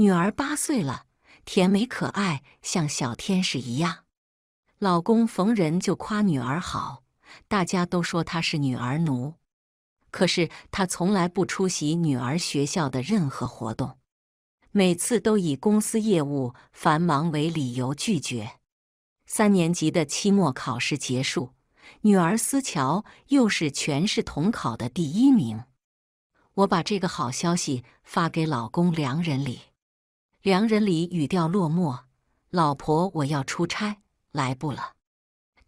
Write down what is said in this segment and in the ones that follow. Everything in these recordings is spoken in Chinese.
女儿八岁了，甜美可爱，像小天使一样。老公逢人就夸女儿好，大家都说她是女儿奴。可是她从来不出席女儿学校的任何活动，每次都以公司业务繁忙为理由拒绝。三年级的期末考试结束，女儿思乔又是全市统考的第一名。我把这个好消息发给老公梁仁礼。良人里语调落寞，老婆我要出差来不了。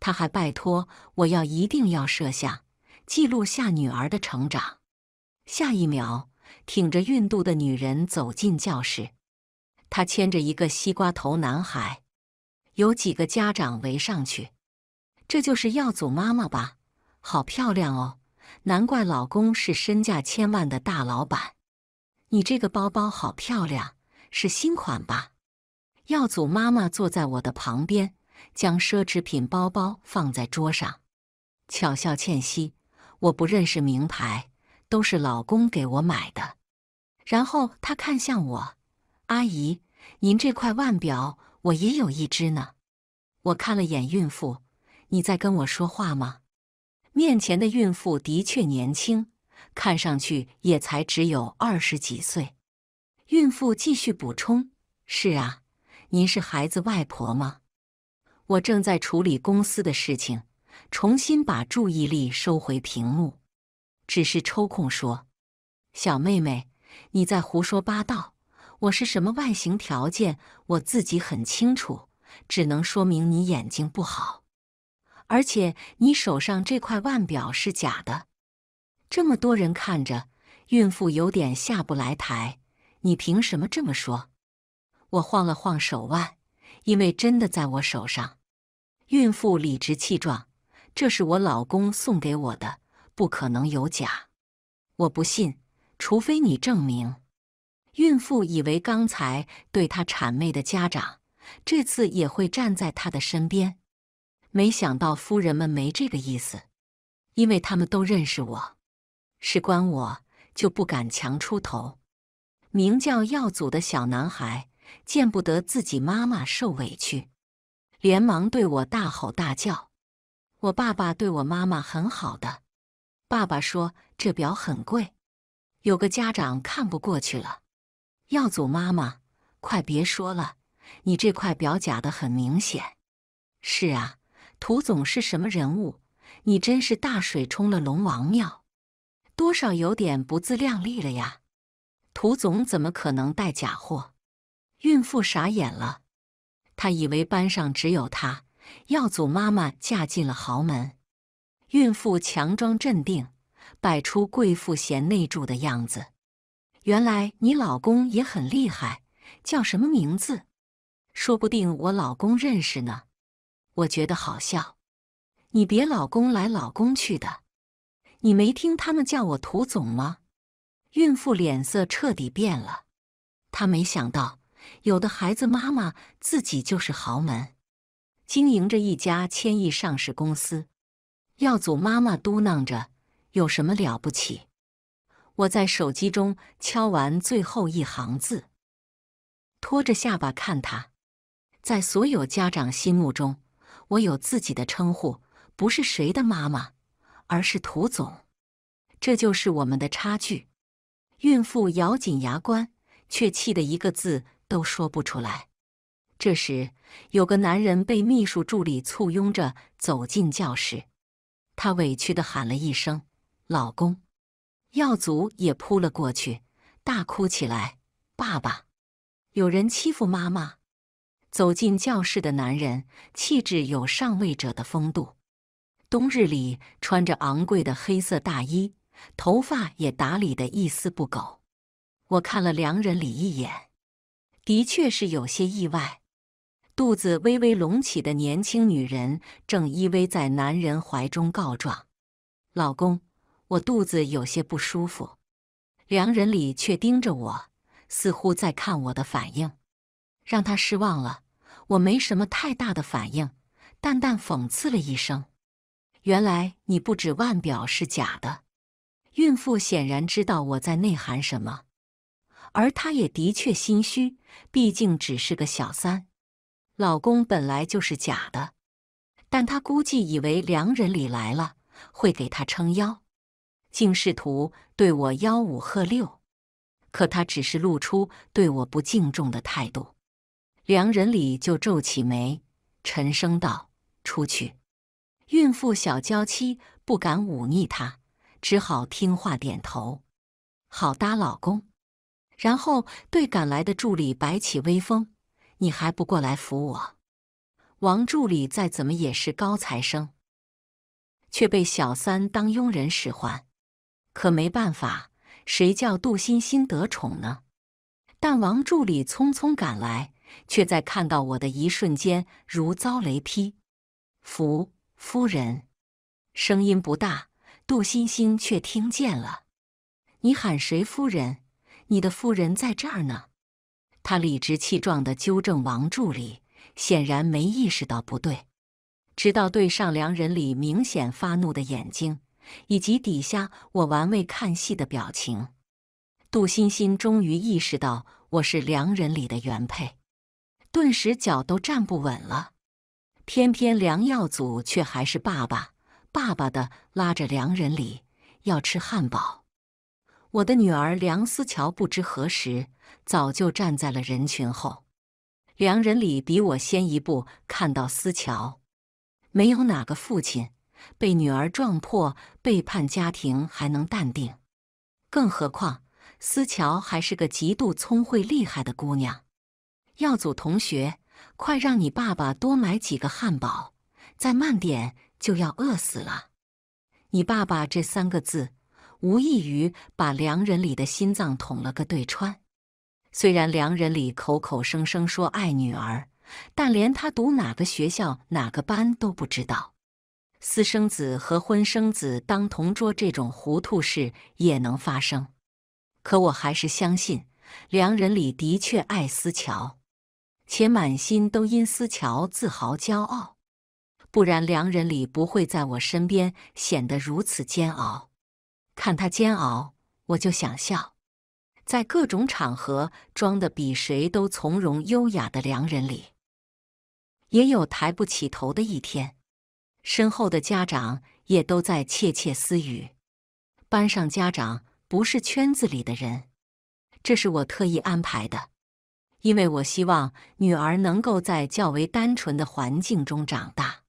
他还拜托我要一定要摄像，记录下女儿的成长。下一秒，挺着孕肚的女人走进教室，她牵着一个西瓜头男孩，有几个家长围上去。这就是耀祖妈妈吧？好漂亮哦，难怪老公是身价千万的大老板。你这个包包好漂亮。是新款吧？耀祖妈妈坐在我的旁边，将奢侈品包包放在桌上，巧笑倩兮。我不认识名牌，都是老公给我买的。然后她看向我：“阿姨，您这块腕表我也有一只呢。”我看了眼孕妇，你在跟我说话吗？面前的孕妇的确年轻，看上去也才只有二十几岁。孕妇继续补充：“是啊，您是孩子外婆吗？我正在处理公司的事情，重新把注意力收回屏幕，只是抽空说：小妹妹，你在胡说八道。我是什么外形条件，我自己很清楚。只能说明你眼睛不好，而且你手上这块腕表是假的。这么多人看着，孕妇有点下不来台。”你凭什么这么说？我晃了晃手腕，因为真的在我手上。孕妇理直气壮：“这是我老公送给我的，不可能有假。”我不信，除非你证明。孕妇以为刚才对她谄媚的家长，这次也会站在她的身边。没想到夫人们没这个意思，因为他们都认识我，事关我就不敢强出头。名叫耀祖的小男孩见不得自己妈妈受委屈，连忙对我大吼大叫：“我爸爸对我妈妈很好的。”爸爸说：“这表很贵。”有个家长看不过去了：“耀祖妈妈，快别说了，你这块表假的很明显。”“是啊，涂总是什么人物？你真是大水冲了龙王庙，多少有点不自量力了呀。”涂总怎么可能带假货？孕妇傻眼了，她以为班上只有她。耀祖妈妈嫁进了豪门，孕妇强装镇定，摆出贵妇贤内助的样子。原来你老公也很厉害，叫什么名字？说不定我老公认识呢。我觉得好笑，你别老公来老公去的，你没听他们叫我涂总吗？孕妇脸色彻底变了，她没想到有的孩子妈妈自己就是豪门，经营着一家千亿上市公司。耀祖妈妈嘟囔着：“有什么了不起？”我在手机中敲完最后一行字，拖着下巴看她，在所有家长心目中，我有自己的称呼，不是谁的妈妈，而是涂总。这就是我们的差距。孕妇咬紧牙关，却气得一个字都说不出来。这时，有个男人被秘书助理簇拥着走进教室，他委屈地喊了一声：“老公！”耀祖也扑了过去，大哭起来：“爸爸，有人欺负妈妈！”走进教室的男人气质有上位者的风度，冬日里穿着昂贵的黑色大衣。头发也打理的一丝不苟，我看了梁仁礼一眼，的确是有些意外。肚子微微隆起的年轻女人正依偎在男人怀中告状：“老公，我肚子有些不舒服。”梁仁礼却盯着我，似乎在看我的反应，让他失望了。我没什么太大的反应，淡淡讽刺了一声：“原来你不止腕表是假的。”孕妇显然知道我在内涵什么，而她也的确心虚，毕竟只是个小三，老公本来就是假的，但她估计以为良人里来了会给她撑腰，竟试图对我吆五喝六，可他只是露出对我不敬重的态度，梁仁礼就皱起眉，沉声道：“出去。”孕妇小娇妻不敢忤逆他。只好听话点头，好哒，老公。然后对赶来的助理摆起威风：“你还不过来扶我？”王助理再怎么也是高材生，却被小三当佣人使唤，可没办法，谁叫杜欣欣得宠呢？但王助理匆匆赶来，却在看到我的一瞬间如遭雷劈：“扶夫人，声音不大。”杜星星却听见了，“你喊谁夫人？你的夫人在这儿呢。”他理直气壮的纠正王助理，显然没意识到不对，直到对上良人里明显发怒的眼睛，以及底下我玩味看戏的表情，杜星星终于意识到我是良人里的原配，顿时脚都站不稳了。偏偏梁耀祖却还是爸爸。爸爸的拉着梁仁礼要吃汉堡，我的女儿梁思桥不知何时早就站在了人群后。梁仁礼比我先一步看到思桥，没有哪个父亲被女儿撞破背叛家庭还能淡定，更何况思乔还是个极度聪慧厉害的姑娘。耀祖同学，快让你爸爸多买几个汉堡，再慢点。就要饿死了！你爸爸这三个字，无异于把良人里的心脏捅了个对穿。虽然良人里口口声声说爱女儿，但连他读哪个学校、哪个班都不知道。私生子和婚生子当同桌这种糊涂事也能发生，可我还是相信良人里的确爱思乔，且满心都因思乔自豪骄傲。不然，良人里不会在我身边显得如此煎熬。看他煎熬，我就想笑。在各种场合装的比谁都从容优雅的良人里，也有抬不起头的一天。身后的家长也都在窃窃私语。班上家长不是圈子里的人，这是我特意安排的，因为我希望女儿能够在较为单纯的环境中长大。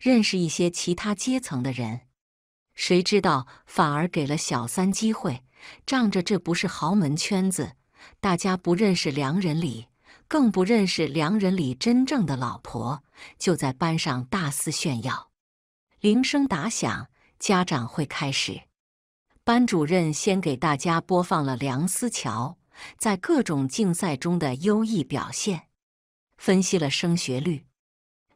认识一些其他阶层的人，谁知道反而给了小三机会？仗着这不是豪门圈子，大家不认识梁仁礼，更不认识梁仁礼真正的老婆，就在班上大肆炫耀。铃声打响，家长会开始。班主任先给大家播放了梁思桥在各种竞赛中的优异表现，分析了升学率。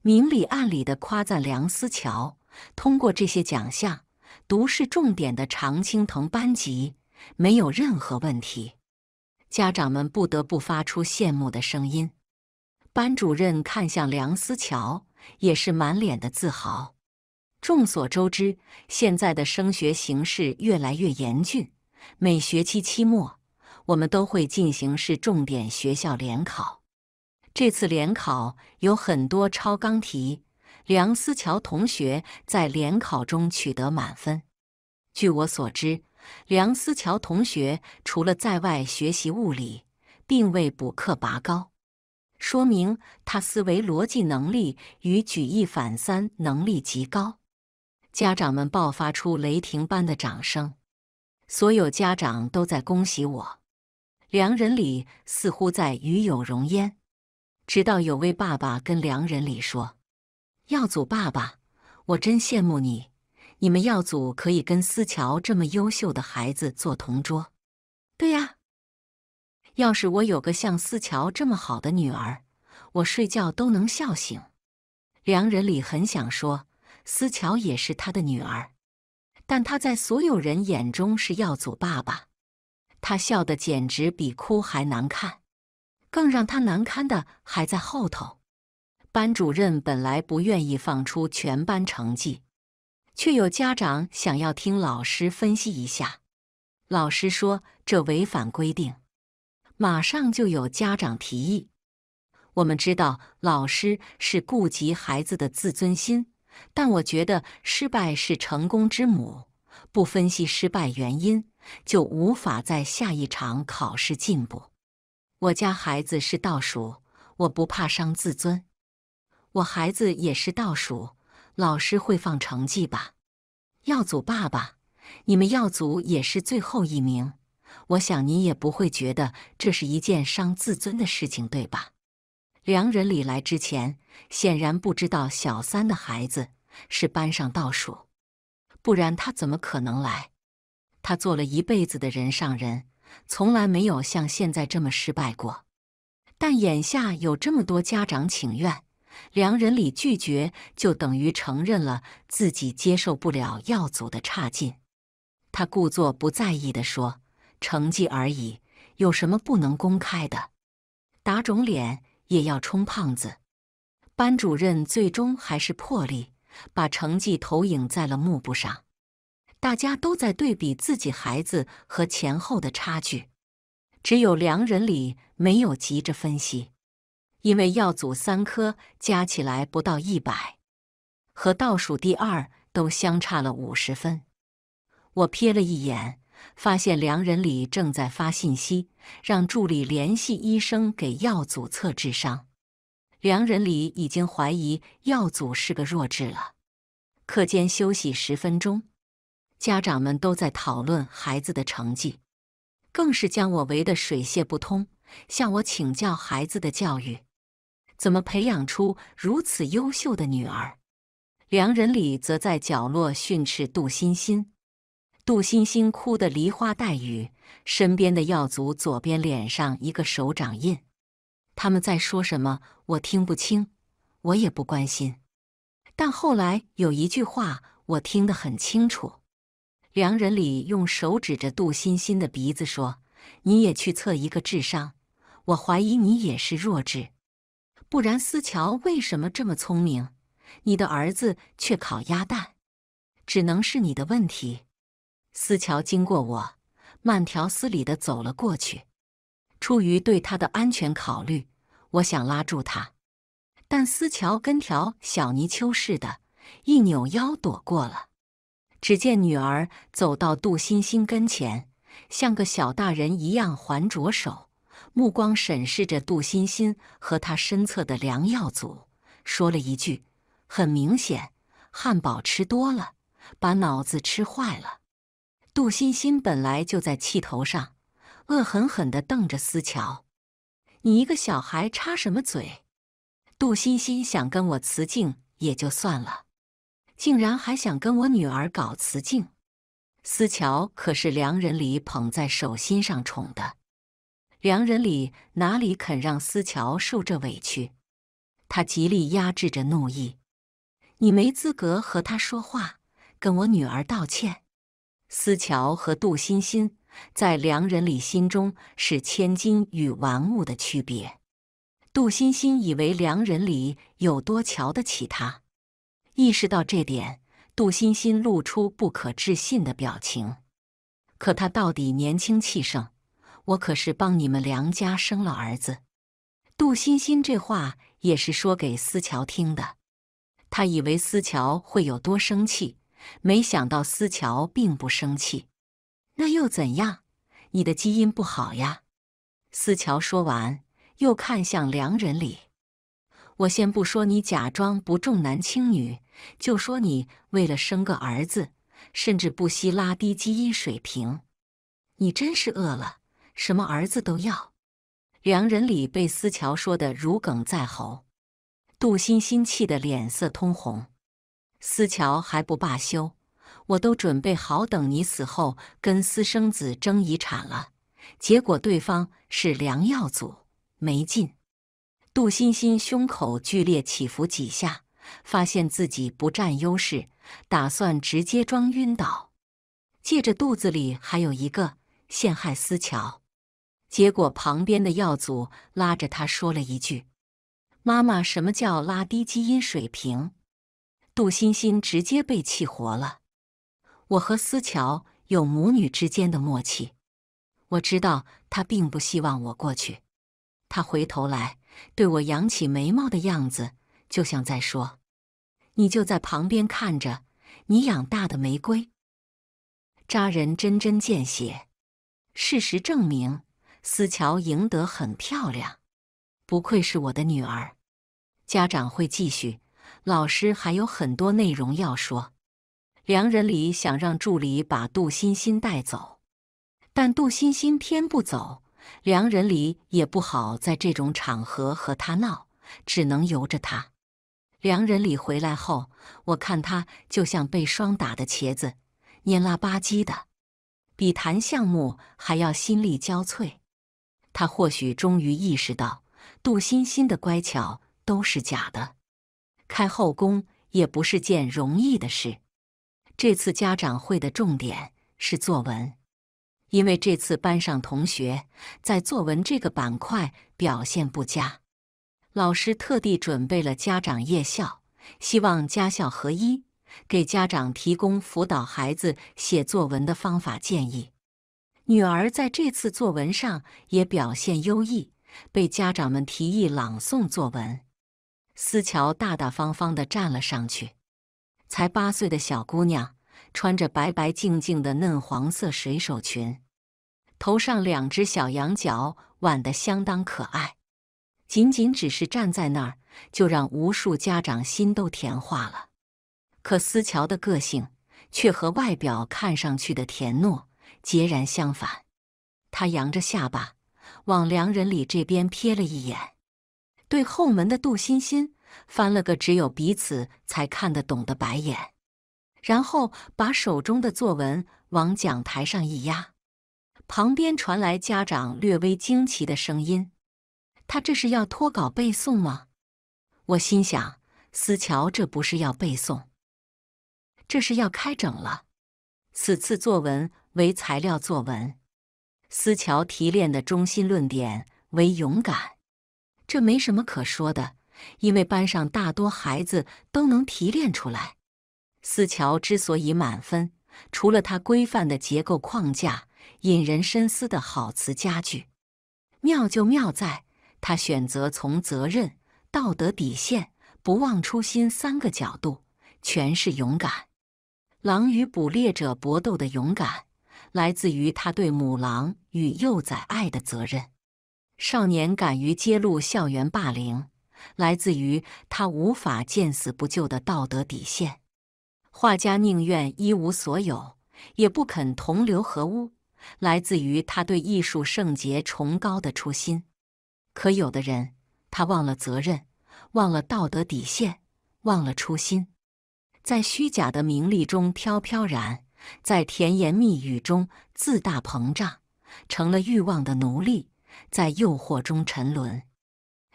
明里暗里的夸赞梁思桥，通过这些奖项，读是重点的常青藤班级没有任何问题。家长们不得不发出羡慕的声音。班主任看向梁思桥，也是满脸的自豪。众所周知，现在的升学形势越来越严峻，每学期期末我们都会进行市重点学校联考。这次联考有很多超纲题，梁思桥同学在联考中取得满分。据我所知，梁思桥同学除了在外学习物理，并未补课拔高，说明他思维逻辑能力与举一反三能力极高。家长们爆发出雷霆般的掌声，所有家长都在恭喜我。良人里似乎在与有容焉。直到有位爸爸跟梁仁礼说：“耀祖爸爸，我真羡慕你，你们耀祖可以跟思乔这么优秀的孩子做同桌。”“对呀，要是我有个像思乔这么好的女儿，我睡觉都能笑醒。”梁仁礼很想说：“思乔也是他的女儿，但他在所有人眼中是耀祖爸爸，他笑的简直比哭还难看。”更让他难堪的还在后头。班主任本来不愿意放出全班成绩，却有家长想要听老师分析一下。老师说这违反规定，马上就有家长提议。我们知道老师是顾及孩子的自尊心，但我觉得失败是成功之母，不分析失败原因，就无法在下一场考试进步。我家孩子是倒数，我不怕伤自尊。我孩子也是倒数，老师会放成绩吧？耀祖爸爸，你们耀祖也是最后一名，我想你也不会觉得这是一件伤自尊的事情，对吧？梁仁礼来之前，显然不知道小三的孩子是班上倒数，不然他怎么可能来？他做了一辈子的人上人。从来没有像现在这么失败过，但眼下有这么多家长请愿，梁仁礼拒绝就等于承认了自己接受不了耀祖的差劲。他故作不在意地说：“成绩而已，有什么不能公开的？打肿脸也要充胖子。”班主任最终还是破例，把成绩投影在了幕布上。大家都在对比自己孩子和前后的差距，只有梁仁礼没有急着分析，因为耀祖三科加起来不到一百，和倒数第二都相差了五十分。我瞥了一眼，发现梁仁礼正在发信息，让助理联系医生给耀祖测智商。梁仁礼已经怀疑耀祖是个弱智了。课间休息十分钟。家长们都在讨论孩子的成绩，更是将我围得水泄不通，向我请教孩子的教育，怎么培养出如此优秀的女儿。梁仁礼则在角落训斥杜欣欣，杜欣欣哭得梨花带雨，身边的耀祖左边脸上一个手掌印。他们在说什么？我听不清，我也不关心。但后来有一句话我听得很清楚。梁仁礼用手指着杜欣欣的鼻子说：“你也去测一个智商，我怀疑你也是弱智。不然思乔为什么这么聪明？你的儿子却烤鸭蛋，只能是你的问题。”思乔经过我，慢条斯理的走了过去。出于对他的安全考虑，我想拉住他，但思乔跟条小泥鳅似的，一扭腰躲过了。只见女儿走到杜欣欣跟前，像个小大人一样，环着手，目光审视着杜欣欣和她身侧的梁耀祖，说了一句：“很明显，汉堡吃多了，把脑子吃坏了。”杜欣欣本来就在气头上，恶狠狠的瞪着思乔：“你一个小孩插什么嘴？”杜欣欣想跟我辞镜也就算了。竟然还想跟我女儿搞雌竞。思乔可是梁仁礼捧在手心上宠的，梁仁礼哪里肯让思乔受这委屈？他极力压制着怒意：“你没资格和他说话，跟我女儿道歉。”思乔和杜欣欣在梁仁礼心中是千金与玩物的区别。杜欣欣以为梁仁礼有多瞧得起她。意识到这点，杜欣欣露出不可置信的表情。可他到底年轻气盛，我可是帮你们梁家生了儿子。杜欣欣这话也是说给思乔听的。他以为思乔会有多生气，没想到思乔并不生气。那又怎样？你的基因不好呀。思乔说完，又看向梁仁礼。我先不说你假装不重男轻女，就说你为了生个儿子，甚至不惜拉低基因水平，你真是饿了，什么儿子都要。梁仁礼被思乔说的如鲠在喉，杜欣欣气得脸色通红。思乔还不罢休，我都准备好等你死后跟私生子争遗产了，结果对方是梁耀祖，没劲。杜欣欣胸口剧烈起伏几下，发现自己不占优势，打算直接装晕倒，借着肚子里还有一个陷害思乔。结果旁边的耀祖拉着他说了一句：“妈妈，什么叫拉低基因水平？”杜欣欣直接被气活了。我和思乔有母女之间的默契，我知道他并不希望我过去。他回头来。对我扬起眉毛的样子，就像在说：“你就在旁边看着你养大的玫瑰。”扎人针针见血。事实证明，思乔赢得很漂亮，不愧是我的女儿。家长会继续，老师还有很多内容要说。梁仁礼想让助理把杜欣欣带走，但杜欣欣偏不走。梁仁礼也不好在这种场合和他闹，只能由着他。梁仁礼回来后，我看他就像被霜打的茄子，蔫拉吧唧的，比谈项目还要心力交瘁。他或许终于意识到，杜欣欣的乖巧都是假的，开后宫也不是件容易的事。这次家长会的重点是作文。因为这次班上同学在作文这个板块表现不佳，老师特地准备了家长夜校，希望家校合一，给家长提供辅导孩子写作文的方法建议。女儿在这次作文上也表现优异，被家长们提议朗诵作文。思乔大大方方地站了上去，才八岁的小姑娘，穿着白白净净的嫩黄色水手裙。头上两只小羊角挽得相当可爱，仅仅只是站在那儿，就让无数家长心都甜化了。可思乔的个性却和外表看上去的甜糯截然相反。他扬着下巴往梁仁礼这边瞥了一眼，对后门的杜欣欣翻了个只有彼此才看得懂的白眼，然后把手中的作文往讲台上一压。旁边传来家长略微惊奇的声音：“他这是要脱稿背诵吗？”我心想：“思乔这不是要背诵，这是要开整了。”此次作文为材料作文，思乔提炼的中心论点为“勇敢”，这没什么可说的，因为班上大多孩子都能提炼出来。思乔之所以满分，除了他规范的结构框架。引人深思的好词佳句，妙就妙在，他选择从责任、道德底线、不忘初心三个角度诠释勇敢。狼与捕猎者搏斗的勇敢，来自于他对母狼与幼崽爱的责任；少年敢于揭露校园霸凌，来自于他无法见死不救的道德底线。画家宁愿一无所有，也不肯同流合污。来自于他对艺术圣洁崇高的初心，可有的人他忘了责任，忘了道德底线，忘了初心，在虚假的名利中飘飘然，在甜言蜜语中自大膨胀，成了欲望的奴隶，在诱惑中沉沦。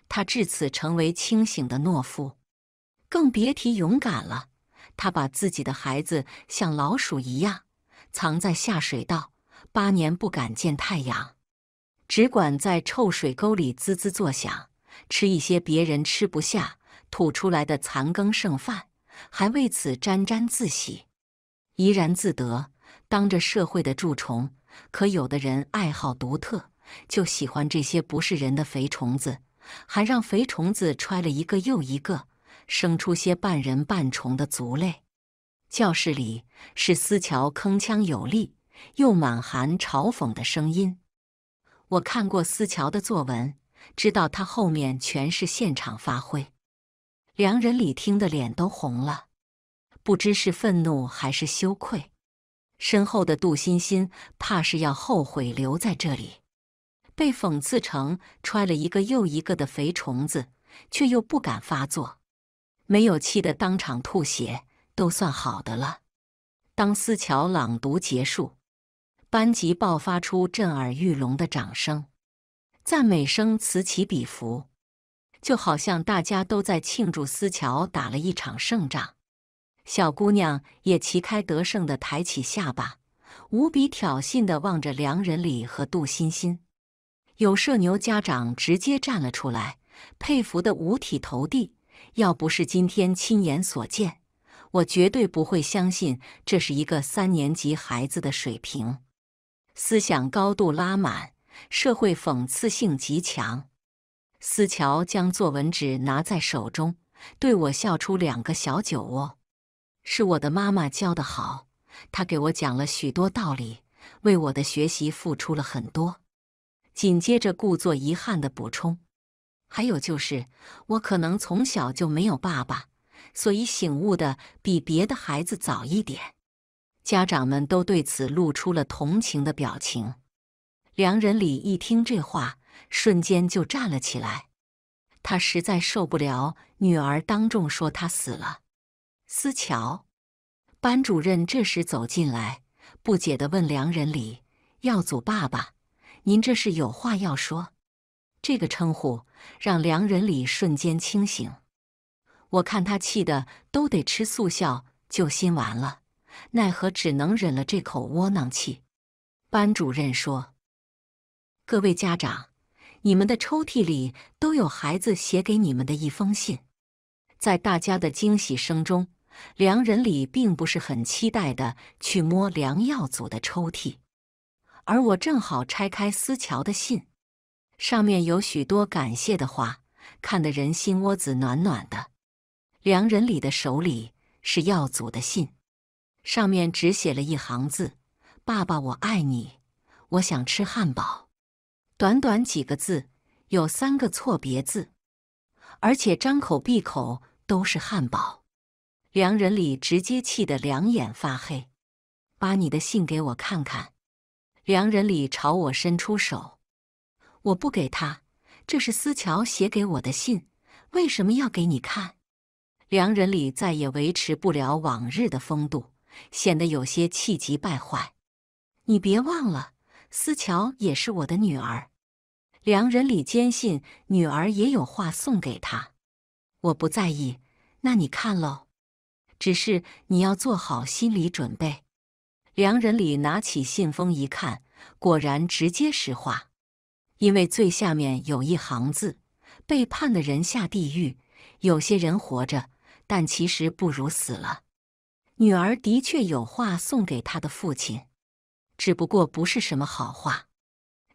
他至此成为清醒的懦夫，更别提勇敢了。他把自己的孩子像老鼠一样藏在下水道。八年不敢见太阳，只管在臭水沟里滋滋作响，吃一些别人吃不下、吐出来的残羹剩饭，还为此沾沾自喜、怡然自得，当着社会的蛀虫。可有的人爱好独特，就喜欢这些不是人的肥虫子，还让肥虫子揣了一个又一个，生出些半人半虫的族类。教室里是思乔铿锵有力。又满含嘲讽的声音。我看过思乔的作文，知道他后面全是现场发挥。梁仁礼听得脸都红了，不知是愤怒还是羞愧。身后的杜欣欣怕是要后悔留在这里，被讽刺成揣了一个又一个的肥虫子，却又不敢发作，没有气得当场吐血都算好的了。当思乔朗读结束。班级爆发出震耳欲聋的掌声，赞美声此起彼伏，就好像大家都在庆祝思乔打了一场胜仗。小姑娘也旗开得胜的抬起下巴，无比挑衅的望着梁仁礼和杜欣欣。有社牛家长直接站了出来，佩服的五体投地。要不是今天亲眼所见，我绝对不会相信这是一个三年级孩子的水平。思想高度拉满，社会讽刺性极强。思乔将作文纸拿在手中，对我笑出两个小酒窝。是我的妈妈教的好，她给我讲了许多道理，为我的学习付出了很多。紧接着，故作遗憾的补充：“还有就是，我可能从小就没有爸爸，所以醒悟的比别的孩子早一点。”家长们都对此露出了同情的表情。梁仁礼一听这话，瞬间就站了起来。他实在受不了女儿当众说他死了。思乔，班主任这时走进来，不解地问梁仁礼：“耀祖爸爸，您这是有话要说？”这个称呼让梁仁礼瞬间清醒。我看他气得都得吃速效救心丸了。奈何只能忍了这口窝囊气。班主任说：“各位家长，你们的抽屉里都有孩子写给你们的一封信。”在大家的惊喜声中，梁仁礼并不是很期待的去摸梁耀祖的抽屉，而我正好拆开思桥的信，上面有许多感谢的话，看得人心窝子暖暖的。梁仁礼的手里是耀祖的信。上面只写了一行字：“爸爸，我爱你，我想吃汉堡。”短短几个字，有三个错别字，而且张口闭口都是汉堡。梁仁礼直接气得两眼发黑，把你的信给我看看。梁仁礼朝我伸出手，我不给他，这是思乔写给我的信，为什么要给你看？梁仁礼再也维持不了往日的风度。显得有些气急败坏。你别忘了，思乔也是我的女儿。梁仁礼坚信女儿也有话送给他。我不在意，那你看喽。只是你要做好心理准备。梁仁礼拿起信封一看，果然直接实话，因为最下面有一行字：“背叛的人下地狱，有些人活着，但其实不如死了。”女儿的确有话送给她的父亲，只不过不是什么好话。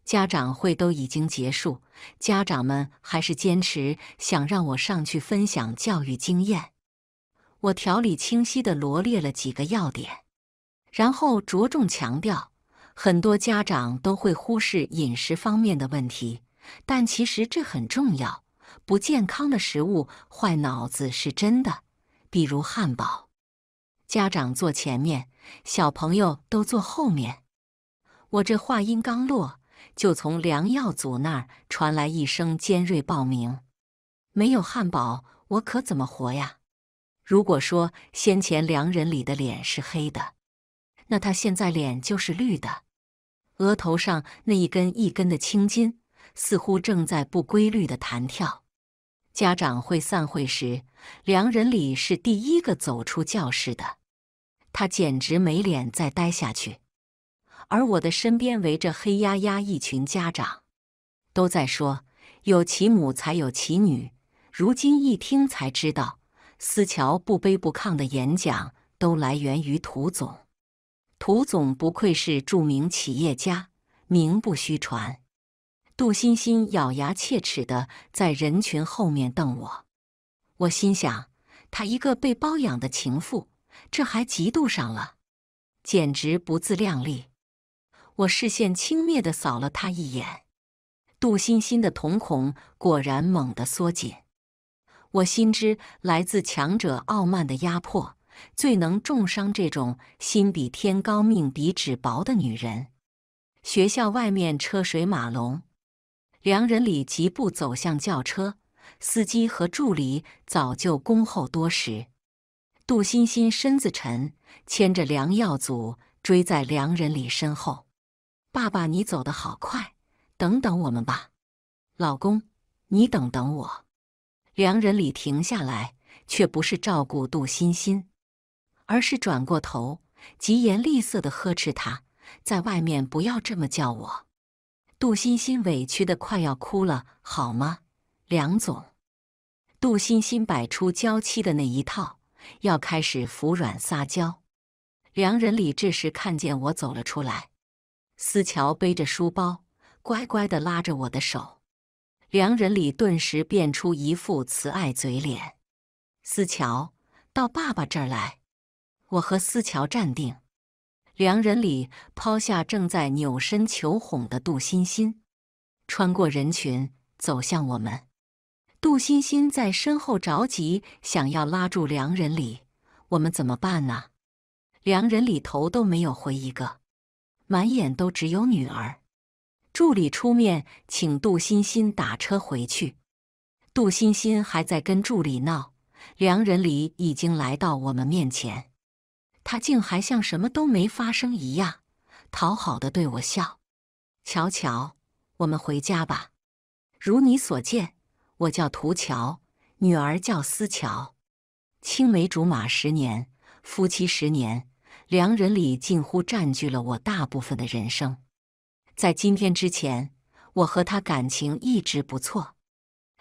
家长会都已经结束，家长们还是坚持想让我上去分享教育经验。我条理清晰地罗列了几个要点，然后着重强调：很多家长都会忽视饮食方面的问题，但其实这很重要。不健康的食物坏脑子是真的，比如汉堡。家长坐前面，小朋友都坐后面。我这话音刚落，就从梁耀祖那儿传来一声尖锐爆鸣。没有汉堡，我可怎么活呀？如果说先前梁仁礼的脸是黑的，那他现在脸就是绿的，额头上那一根一根的青筋似乎正在不规律的弹跳。家长会散会时。梁人里是第一个走出教室的，他简直没脸再待下去。而我的身边围着黑压压一群家长，都在说“有其母才有其女”。如今一听才知道，思乔不卑不亢的演讲都来源于涂总。涂总不愧是著名企业家，名不虚传。杜欣欣咬牙切齿的在人群后面瞪我。我心想，她一个被包养的情妇，这还嫉妒上了，简直不自量力。我视线轻蔑地扫了她一眼，杜欣欣的瞳孔果然猛地缩紧。我心知，来自强者傲慢的压迫，最能重伤这种心比天高、命比纸薄的女人。学校外面车水马龙，两人里疾步走向轿车。司机和助理早就恭候多时。杜欣欣身子沉，牵着梁耀祖追在梁仁礼身后：“爸爸，你走得好快，等等我们吧。”“老公，你等等我。”梁仁礼停下来，却不是照顾杜欣欣，而是转过头，疾言厉色地呵斥他：“在外面不要这么叫我。”杜欣欣委屈的快要哭了，好吗，梁总？杜欣欣摆出娇妻的那一套，要开始服软撒娇。梁仁礼这时看见我走了出来，思乔背着书包，乖乖地拉着我的手。梁仁礼顿时变出一副慈爱嘴脸：“思乔，到爸爸这儿来。”我和思乔站定，梁仁礼抛下正在扭身求哄的杜欣欣，穿过人群走向我们。杜欣欣在身后着急，想要拉住梁仁礼，我们怎么办呢？梁仁礼头都没有回一个，满眼都只有女儿。助理出面请杜欣欣打车回去。杜欣欣还在跟助理闹，梁仁礼已经来到我们面前，他竟还像什么都没发生一样，讨好的对我笑：“乔乔，我们回家吧，如你所见。”我叫涂桥，女儿叫思乔。青梅竹马十年，夫妻十年，良人里近乎占据了我大部分的人生。在今天之前，我和他感情一直不错，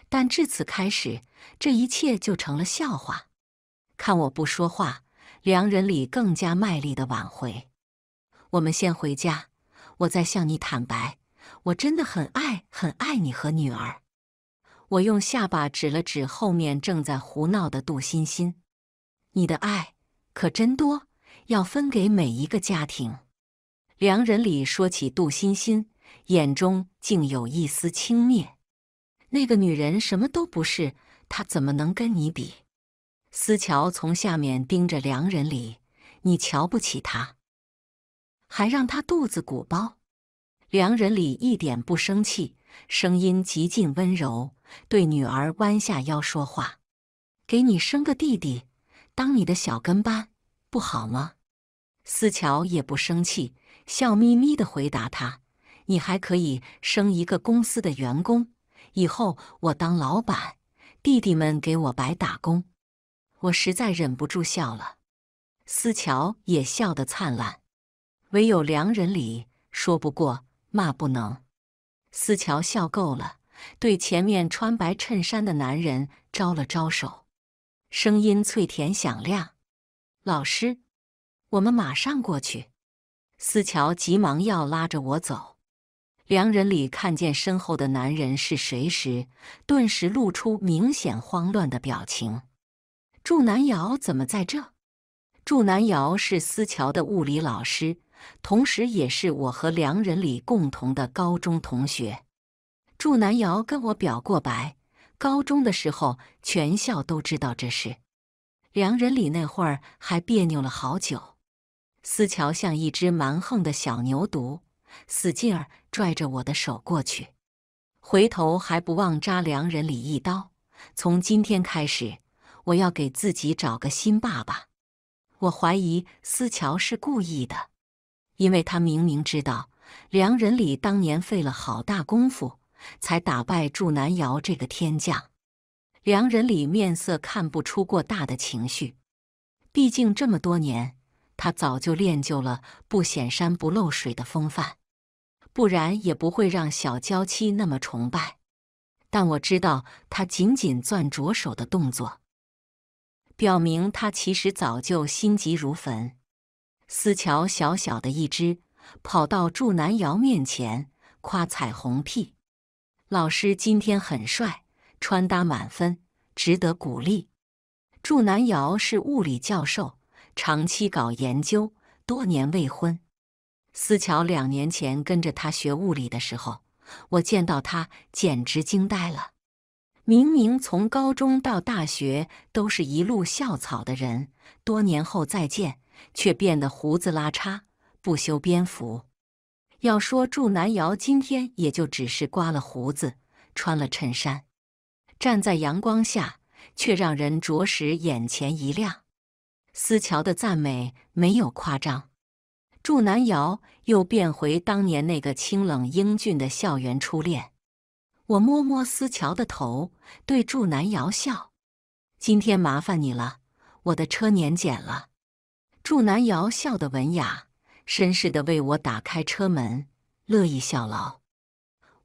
但至此开始，这一切就成了笑话。看我不说话，良人里更加卖力的挽回。我们先回家，我再向你坦白，我真的很爱很爱你和女儿。我用下巴指了指后面正在胡闹的杜欣欣，“你的爱可真多，要分给每一个家庭。”梁仁礼说起杜欣欣，眼中竟有一丝轻蔑。那个女人什么都不是，她怎么能跟你比？思乔从下面盯着梁仁礼：“你瞧不起她，还让她肚子鼓包。梁仁礼一点不生气，声音极尽温柔。对女儿弯下腰说话：“给你生个弟弟，当你的小跟班，不好吗？”思乔也不生气，笑眯眯的回答他：“你还可以生一个公司的员工，以后我当老板，弟弟们给我白打工。”我实在忍不住笑了，思乔也笑得灿烂。唯有良人里说不过，骂不能。思乔笑够了。对前面穿白衬衫的男人招了招手，声音脆甜响亮。老师，我们马上过去。思乔急忙要拉着我走。梁仁礼看见身后的男人是谁时，顿时露出明显慌乱的表情。祝南瑶怎么在这？祝南瑶是思乔的物理老师，同时也是我和梁仁礼共同的高中同学。祝南瑶跟我表过白，高中的时候全校都知道这事。梁仁礼那会儿还别扭了好久。思乔像一只蛮横的小牛犊，死劲儿拽着我的手过去，回头还不忘扎梁仁礼一刀。从今天开始，我要给自己找个新爸爸。我怀疑思乔是故意的，因为他明明知道梁仁礼当年费了好大功夫。才打败祝南瑶这个天将，梁仁里面色看不出过大的情绪，毕竟这么多年，他早就练就了不显山不漏水的风范，不然也不会让小娇妻那么崇拜。但我知道他紧紧攥着手的动作，表明他其实早就心急如焚。思乔小小的一只，跑到祝南瑶面前夸彩虹屁。老师今天很帅，穿搭满分，值得鼓励。祝南瑶是物理教授，长期搞研究，多年未婚。思乔两年前跟着他学物理的时候，我见到他简直惊呆了。明明从高中到大学都是一路校草的人，多年后再见，却变得胡子拉碴，不修边幅。要说祝南瑶今天也就只是刮了胡子，穿了衬衫，站在阳光下，却让人着实眼前一亮。思乔的赞美没有夸张，祝南瑶又变回当年那个清冷英俊的校园初恋。我摸摸思乔的头，对祝南瑶笑：“今天麻烦你了，我的车年检了。”祝南瑶笑得文雅。绅士的为我打开车门，乐意效劳。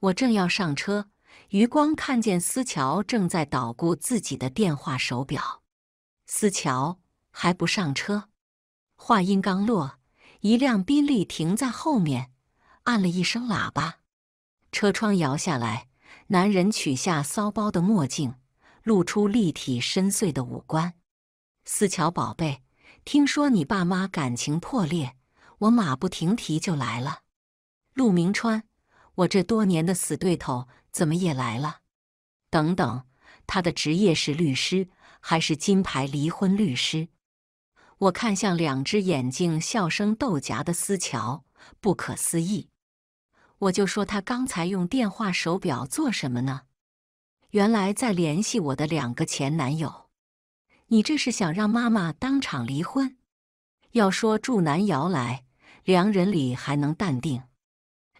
我正要上车，余光看见思乔正在捣鼓自己的电话手表。思乔还不上车？话音刚落，一辆宾利停在后面，按了一声喇叭，车窗摇下来，男人取下骚包的墨镜，露出立体深邃的五官。思乔宝贝，听说你爸妈感情破裂。我马不停蹄就来了，陆明川，我这多年的死对头怎么也来了？等等，他的职业是律师，还是金牌离婚律师？我看向两只眼睛笑声豆荚的思乔，不可思议。我就说他刚才用电话手表做什么呢？原来在联系我的两个前男友。你这是想让妈妈当场离婚？要说祝南瑶来。梁仁礼还能淡定，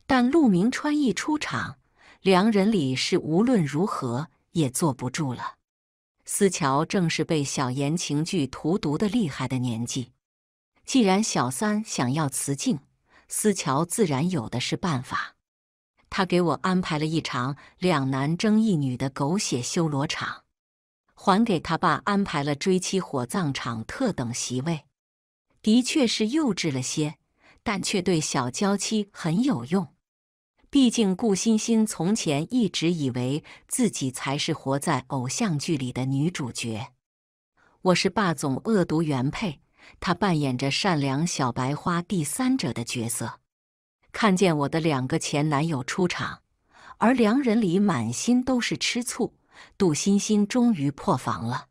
但陆明川一出场，梁仁礼是无论如何也坐不住了。思乔正是被小言情剧荼毒的厉害的年纪，既然小三想要辞境，思乔自然有的是办法。他给我安排了一场两男争一女的狗血修罗场，还给他爸安排了追妻火葬场特等席位，的确是幼稚了些。但却对小娇妻很有用。毕竟顾欣欣从前一直以为自己才是活在偶像剧里的女主角。我是霸总恶毒原配，她扮演着善良小白花第三者的角色。看见我的两个前男友出场，而两人里满心都是吃醋。杜欣欣终于破防了，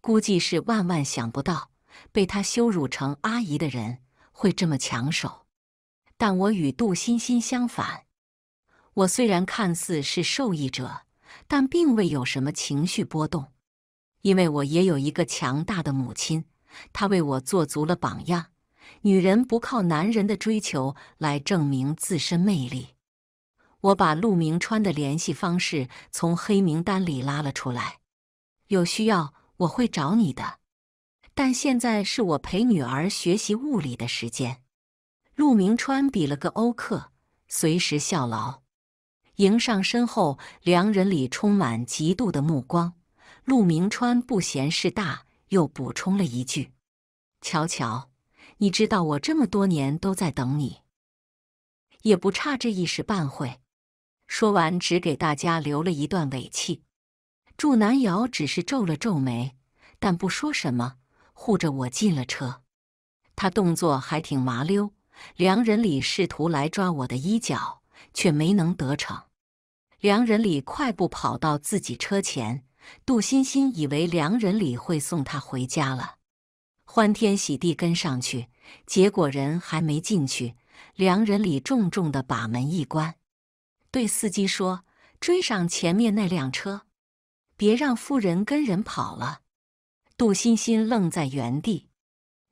估计是万万想不到被他羞辱成阿姨的人。会这么抢手，但我与杜欣欣相反，我虽然看似是受益者，但并未有什么情绪波动，因为我也有一个强大的母亲，她为我做足了榜样。女人不靠男人的追求来证明自身魅力。我把陆明川的联系方式从黑名单里拉了出来，有需要我会找你的。但现在是我陪女儿学习物理的时间。陆明川比了个欧克，随时效劳。迎上身后，两人里充满嫉妒的目光。陆明川不嫌事大，又补充了一句：“乔乔，你知道我这么多年都在等你，也不差这一时半会。”说完，只给大家留了一段尾气。祝南瑶只是皱了皱眉，但不说什么。护着我进了车，他动作还挺麻溜。梁仁礼试图来抓我的衣角，却没能得逞。梁仁礼快步跑到自己车前，杜欣欣以为梁仁礼会送他回家了，欢天喜地跟上去。结果人还没进去，梁仁礼重重的把门一关，对司机说：“追上前面那辆车，别让夫人跟人跑了。”杜欣欣愣在原地，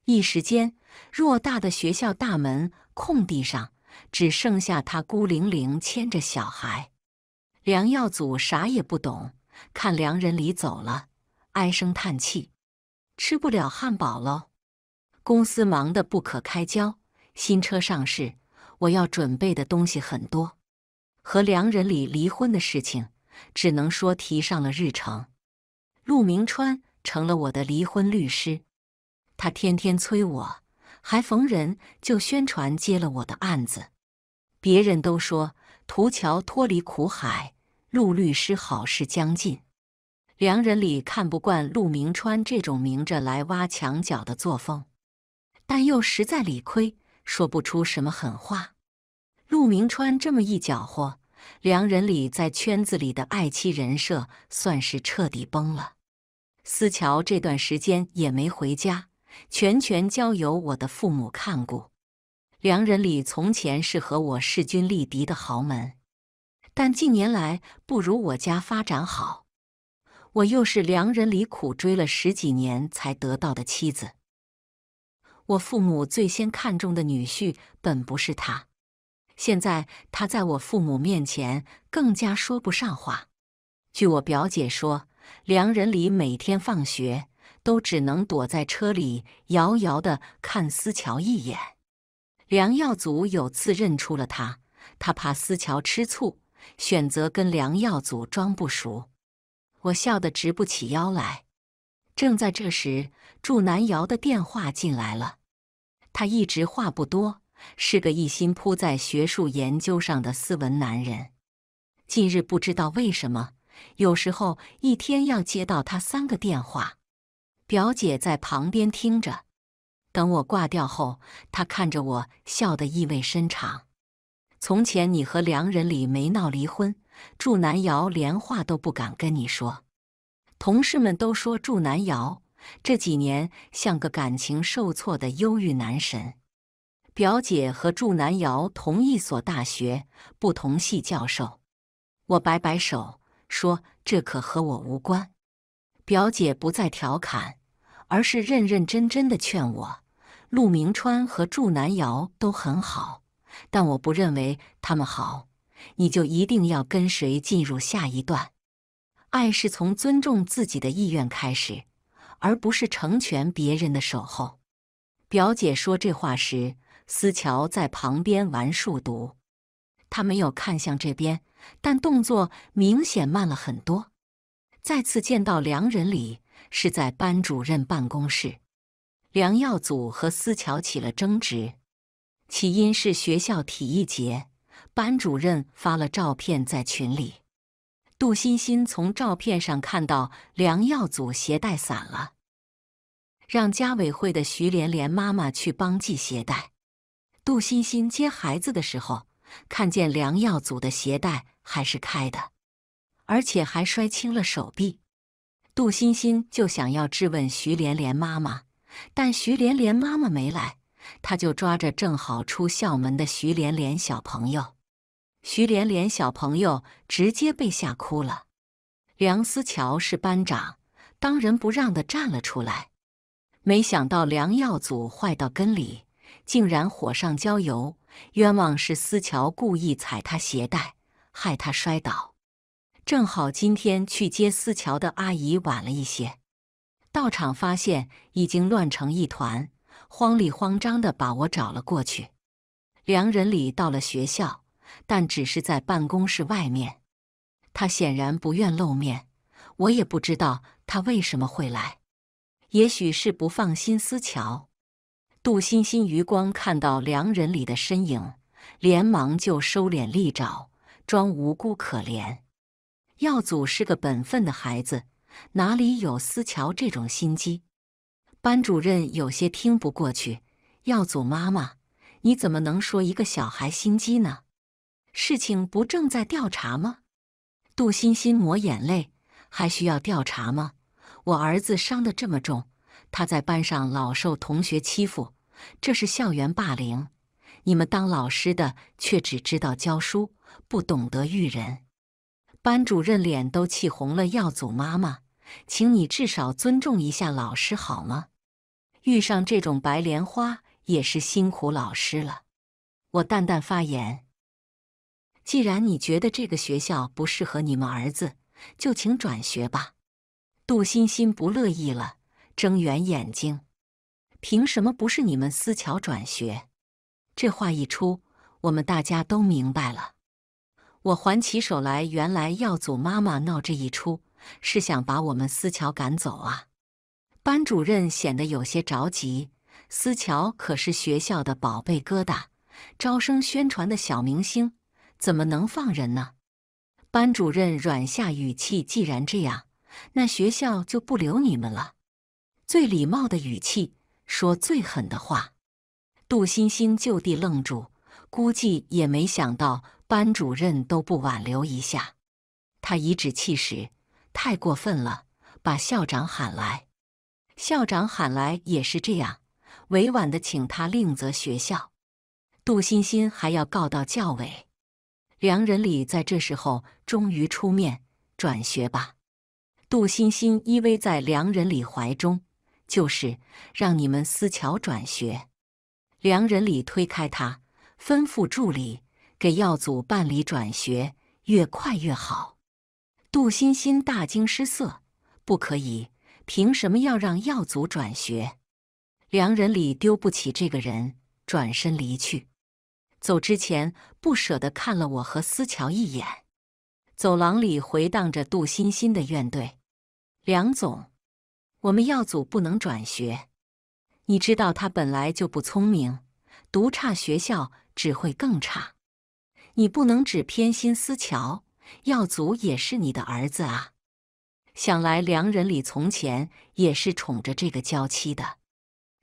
一时间，偌大的学校大门空地上只剩下他孤零零牵着小孩。梁耀祖啥也不懂，看梁仁礼走了，唉声叹气，吃不了汉堡喽。公司忙得不可开交，新车上市，我要准备的东西很多，和梁仁礼离婚的事情，只能说提上了日程。陆明川。成了我的离婚律师，他天天催我，还逢人就宣传接了我的案子。别人都说图桥脱离苦海，陆律师好事将近。梁仁礼看不惯陆明川这种明着来挖墙脚的作风，但又实在理亏，说不出什么狠话。陆明川这么一搅和，梁仁礼在圈子里的爱妻人设算是彻底崩了。思乔这段时间也没回家，全权交由我的父母看顾。良人里从前是和我势均力敌的豪门，但近年来不如我家发展好。我又是良人里苦追了十几年才得到的妻子，我父母最先看中的女婿本不是他，现在他在我父母面前更加说不上话。据我表姐说。梁仁礼每天放学都只能躲在车里，遥遥的看思乔一眼。梁耀祖有次认出了他，他怕思乔吃醋，选择跟梁耀祖装不熟。我笑得直不起腰来。正在这时，祝南瑶的电话进来了。他一直话不多，是个一心扑在学术研究上的斯文男人。近日不知道为什么。有时候一天要接到他三个电话，表姐在旁边听着。等我挂掉后，她看着我笑得意味深长。从前你和良人里没闹离婚，祝南瑶连话都不敢跟你说。同事们都说祝南瑶这几年像个感情受挫的忧郁男神。表姐和祝南瑶同一所大学，不同系教授。我摆摆手。说：“这可和我无关。”表姐不再调侃，而是认认真真的劝我：“陆明川和祝南瑶都很好，但我不认为他们好，你就一定要跟谁进入下一段？爱是从尊重自己的意愿开始，而不是成全别人的守候。”表姐说这话时，思乔在旁边玩数独，他没有看向这边。但动作明显慢了很多。再次见到梁仁礼是在班主任办公室，梁耀祖和思乔起了争执，起因是学校体育节，班主任发了照片在群里。杜欣欣从照片上看到梁耀祖携带伞了，让家委会的徐莲莲妈妈去帮系鞋带。杜欣欣接孩子的时候。看见梁耀祖的鞋带还是开的，而且还摔青了手臂，杜欣欣就想要质问徐连连妈妈，但徐连连妈妈没来，他就抓着正好出校门的徐连连小朋友，徐连连小朋友直接被吓哭了。梁思桥是班长，当仁不让地站了出来，没想到梁耀祖坏到根里，竟然火上浇油。冤枉是思乔故意踩他鞋带，害他摔倒。正好今天去接思乔的阿姨晚了一些，到场发现已经乱成一团，慌里慌张的把我找了过去。梁仁礼到了学校，但只是在办公室外面。他显然不愿露面，我也不知道他为什么会来，也许是不放心思乔。杜欣欣余光看到梁仁礼的身影，连忙就收敛利爪，装无辜可怜。耀祖是个本分的孩子，哪里有思乔这种心机？班主任有些听不过去：“耀祖妈妈，你怎么能说一个小孩心机呢？事情不正在调查吗？”杜欣欣抹眼泪：“还需要调查吗？我儿子伤得这么重，他在班上老受同学欺负。”这是校园霸凌，你们当老师的却只知道教书，不懂得育人。班主任脸都气红了，耀祖妈妈，请你至少尊重一下老师好吗？遇上这种白莲花也是辛苦老师了。我淡淡发言，既然你觉得这个学校不适合你们儿子，就请转学吧。杜欣欣不乐意了，睁圆眼睛。凭什么不是你们思乔转学？这话一出，我们大家都明白了。我还起手来，原来耀祖妈妈闹这一出，是想把我们思乔赶走啊！班主任显得有些着急。思乔可是学校的宝贝疙瘩，招生宣传的小明星，怎么能放人呢？班主任软下语气：“既然这样，那学校就不留你们了。”最礼貌的语气。说最狠的话，杜欣欣就地愣住，估计也没想到班主任都不挽留一下，他颐指气使，太过分了，把校长喊来，校长喊来也是这样，委婉的请他另择学校，杜欣欣还要告到教委，梁仁礼在这时候终于出面，转学吧，杜欣欣依偎在梁仁礼怀中。就是让你们思乔转学，梁仁礼推开他，吩咐助理给耀祖办理转学，越快越好。杜欣欣大惊失色：“不可以！凭什么要让耀祖转学？”梁仁礼丢不起这个人，转身离去，走之前不舍得看了我和思乔一眼。走廊里回荡着杜欣欣的怨怼：“梁总。”我们耀祖不能转学，你知道他本来就不聪明，读差学校只会更差。你不能只偏心思乔，耀祖也是你的儿子啊。想来良人里从前也是宠着这个娇妻的，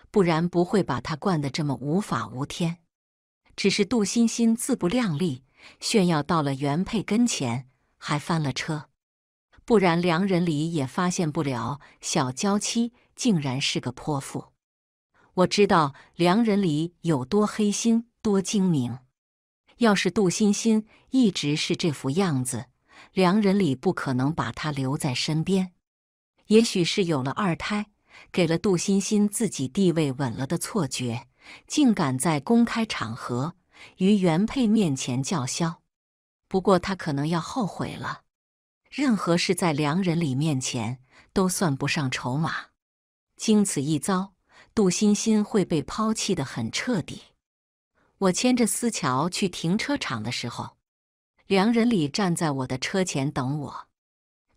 不然不会把他惯得这么无法无天。只是杜欣欣自不量力，炫耀到了原配跟前，还翻了车。不然，梁仁礼也发现不了小娇妻竟然是个泼妇。我知道梁仁礼有多黑心、多精明。要是杜欣欣一直是这副样子，梁仁礼不可能把她留在身边。也许是有了二胎，给了杜欣欣自己地位稳了的错觉，竟敢在公开场合于原配面前叫嚣。不过，他可能要后悔了。任何事在梁仁礼面前都算不上筹码。经此一遭，杜欣欣会被抛弃的很彻底。我牵着思乔去停车场的时候，梁仁礼站在我的车前等我。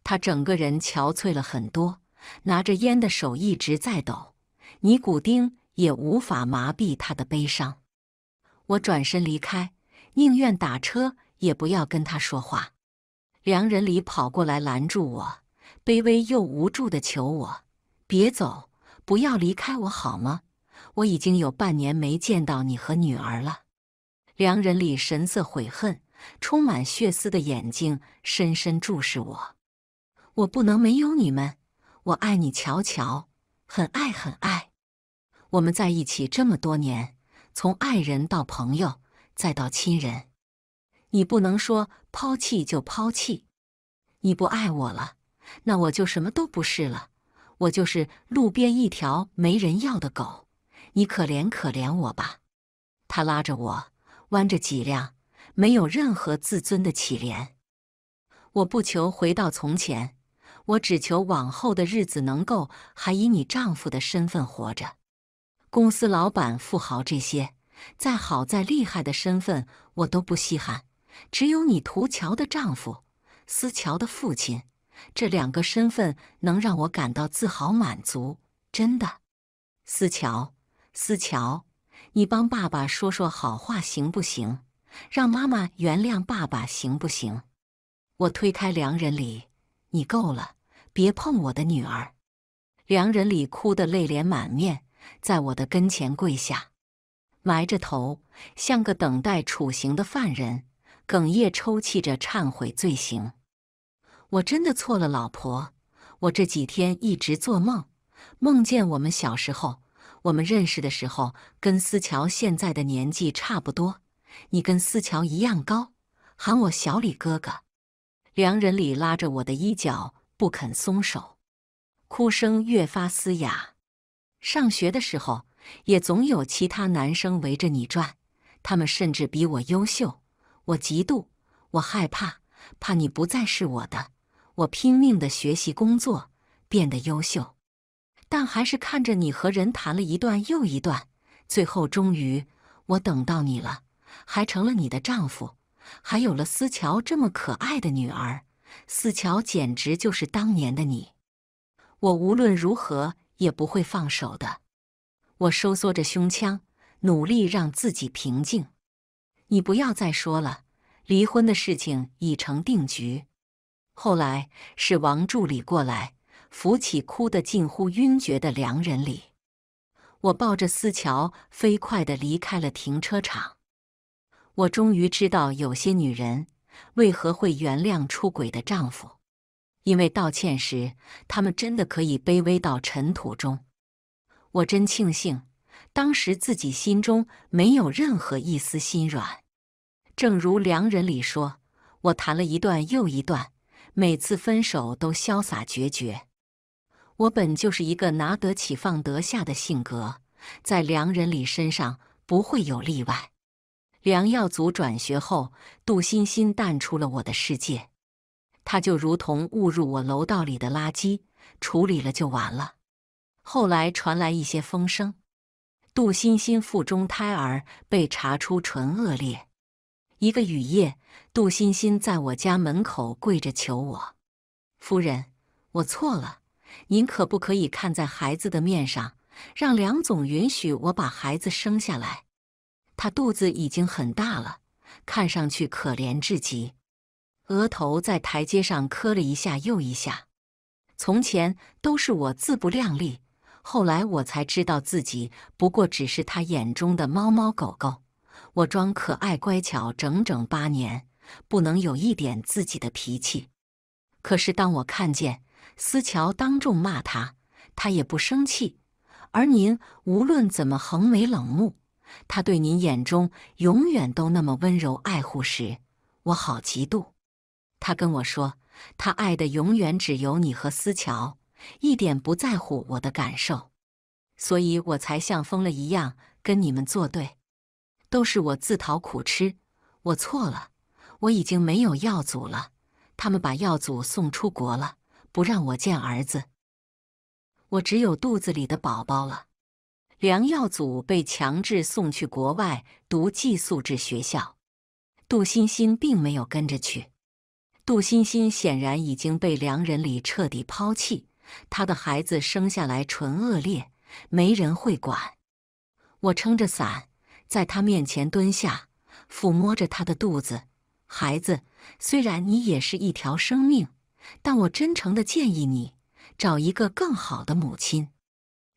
他整个人憔悴了很多，拿着烟的手一直在抖，尼古丁也无法麻痹他的悲伤。我转身离开，宁愿打车也不要跟他说话。梁仁礼跑过来拦住我，卑微又无助的求我：“别走，不要离开我，好吗？我已经有半年没见到你和女儿了。”梁仁礼神色悔恨，充满血丝的眼睛深深注视我：“我不能没有你们，我爱你，乔乔，很爱很爱。我们在一起这么多年，从爱人到朋友，再到亲人，你不能说。”抛弃就抛弃，你不爱我了，那我就什么都不是了，我就是路边一条没人要的狗，你可怜可怜我吧。他拉着我，弯着脊梁，没有任何自尊的乞怜。我不求回到从前，我只求往后的日子能够还以你丈夫的身份活着。公司老板、富豪这些，再好再厉害的身份，我都不稀罕。只有你图乔的丈夫，思乔的父亲，这两个身份能让我感到自豪满足。真的，思乔，思乔，你帮爸爸说说好话行不行？让妈妈原谅爸爸行不行？我推开梁仁礼，你够了，别碰我的女儿。梁仁礼哭得泪脸满面，在我的跟前跪下，埋着头，像个等待处刑的犯人。哽咽抽泣着忏悔罪行，我真的错了，老婆。我这几天一直做梦，梦见我们小时候，我们认识的时候跟思乔现在的年纪差不多，你跟思乔一样高，喊我小李哥哥。梁仁礼拉着我的衣角不肯松手，哭声越发嘶哑。上学的时候也总有其他男生围着你转，他们甚至比我优秀。我嫉妒，我害怕，怕你不再是我的。我拼命的学习、工作，变得优秀，但还是看着你和人谈了一段又一段。最后，终于我等到你了，还成了你的丈夫，还有了思乔这么可爱的女儿。思乔简直就是当年的你。我无论如何也不会放手的。我收缩着胸腔，努力让自己平静。你不要再说了，离婚的事情已成定局。后来是王助理过来扶起哭得近乎晕厥的梁仁礼，我抱着思乔飞快的离开了停车场。我终于知道有些女人为何会原谅出轨的丈夫，因为道歉时他们真的可以卑微到尘土中。我真庆幸。当时自己心中没有任何一丝心软，正如《梁仁礼说：“我谈了一段又一段，每次分手都潇洒决绝。”我本就是一个拿得起放得下的性格，在《梁仁礼身上不会有例外。梁耀祖转学后，杜欣欣淡出了我的世界，他就如同误入我楼道里的垃圾，处理了就完了。后来传来一些风声。杜欣欣腹中胎儿被查出唇腭裂。一个雨夜，杜欣欣在我家门口跪着求我：“夫人，我错了，您可不可以看在孩子的面上，让梁总允许我把孩子生下来？”她肚子已经很大了，看上去可怜至极，额头在台阶上磕了一下又一下。从前都是我自不量力。后来我才知道，自己不过只是他眼中的猫猫狗狗。我装可爱乖巧整整八年，不能有一点自己的脾气。可是当我看见思乔当众骂他，他也不生气；而您无论怎么横眉冷目，他对您眼中永远都那么温柔爱护时，我好嫉妒。他跟我说，他爱的永远只有你和思乔。一点不在乎我的感受，所以我才像疯了一样跟你们作对。都是我自讨苦吃，我错了。我已经没有耀祖了，他们把耀祖送出国了，不让我见儿子。我只有肚子里的宝宝了。梁耀祖被强制送去国外读寄宿制学校，杜欣欣并没有跟着去。杜欣欣显然已经被梁仁礼彻底抛弃。他的孩子生下来纯恶劣，没人会管。我撑着伞，在他面前蹲下，抚摸着他的肚子。孩子，虽然你也是一条生命，但我真诚的建议你，找一个更好的母亲。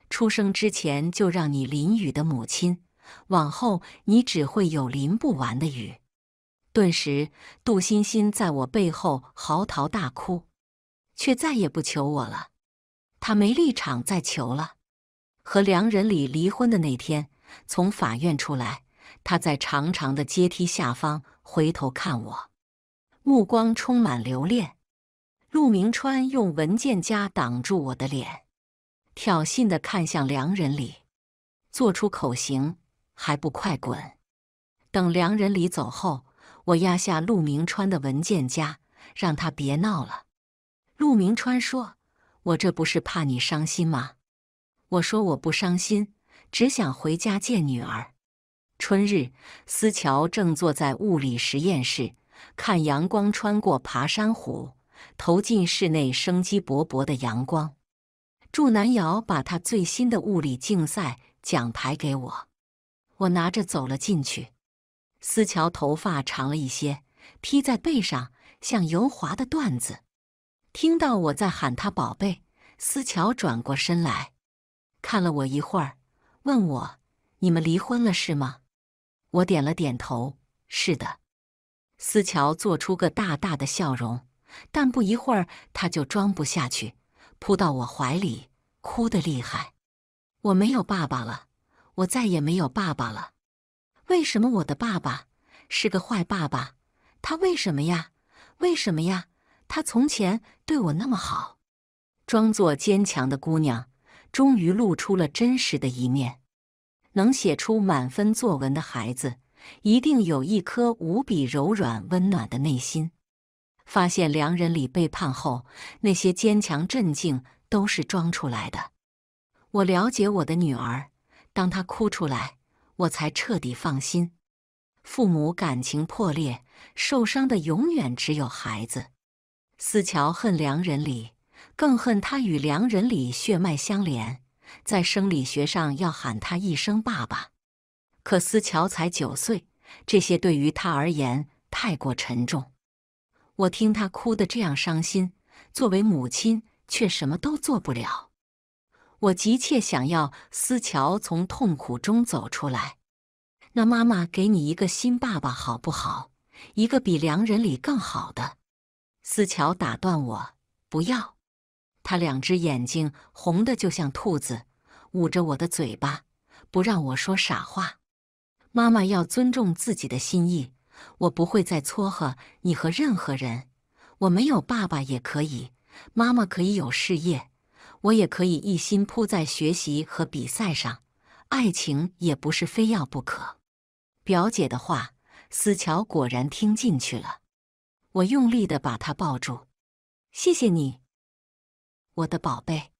出生之前就让你淋雨的母亲，往后你只会有淋不完的雨。顿时，杜欣欣在我背后嚎啕大哭，却再也不求我了。他没立场再求了。和梁仁礼离婚的那天，从法院出来，他在长长的阶梯下方回头看我，目光充满留恋。陆明川用文件夹挡住我的脸，挑衅的看向梁仁礼，做出口型：“还不快滚！”等梁仁礼走后，我压下陆明川的文件夹，让他别闹了。陆明川说。我这不是怕你伤心吗？我说我不伤心，只想回家见女儿。春日，思乔正坐在物理实验室，看阳光穿过爬山虎，投进室内生机勃勃的阳光。祝南瑶把他最新的物理竞赛奖牌给我，我拿着走了进去。思乔头发长了一些，披在背上，像油滑的缎子。听到我在喊他“宝贝”，思乔转过身来，看了我一会儿，问我：“你们离婚了是吗？”我点了点头：“是的。”思乔做出个大大的笑容，但不一会儿他就装不下去，扑到我怀里，哭得厉害：“我没有爸爸了，我再也没有爸爸了！为什么我的爸爸是个坏爸爸？他为什么呀？为什么呀？”他从前对我那么好，装作坚强的姑娘，终于露出了真实的一面。能写出满分作文的孩子，一定有一颗无比柔软、温暖的内心。发现良人里背叛后，那些坚强、镇静都是装出来的。我了解我的女儿，当她哭出来，我才彻底放心。父母感情破裂，受伤的永远只有孩子。思乔恨良人里，更恨他与良人里血脉相连，在生理学上要喊他一声爸爸。可思乔才九岁，这些对于他而言太过沉重。我听他哭得这样伤心，作为母亲却什么都做不了。我急切想要思乔从痛苦中走出来。那妈妈给你一个新爸爸好不好？一个比良人里更好的。思乔打断我：“不要！”他两只眼睛红的就像兔子，捂着我的嘴巴，不让我说傻话。妈妈要尊重自己的心意，我不会再撮合你和任何人。我没有爸爸也可以，妈妈可以有事业，我也可以一心扑在学习和比赛上，爱情也不是非要不可。表姐的话，思乔果然听进去了。我用力的把他抱住，谢谢你，我的宝贝。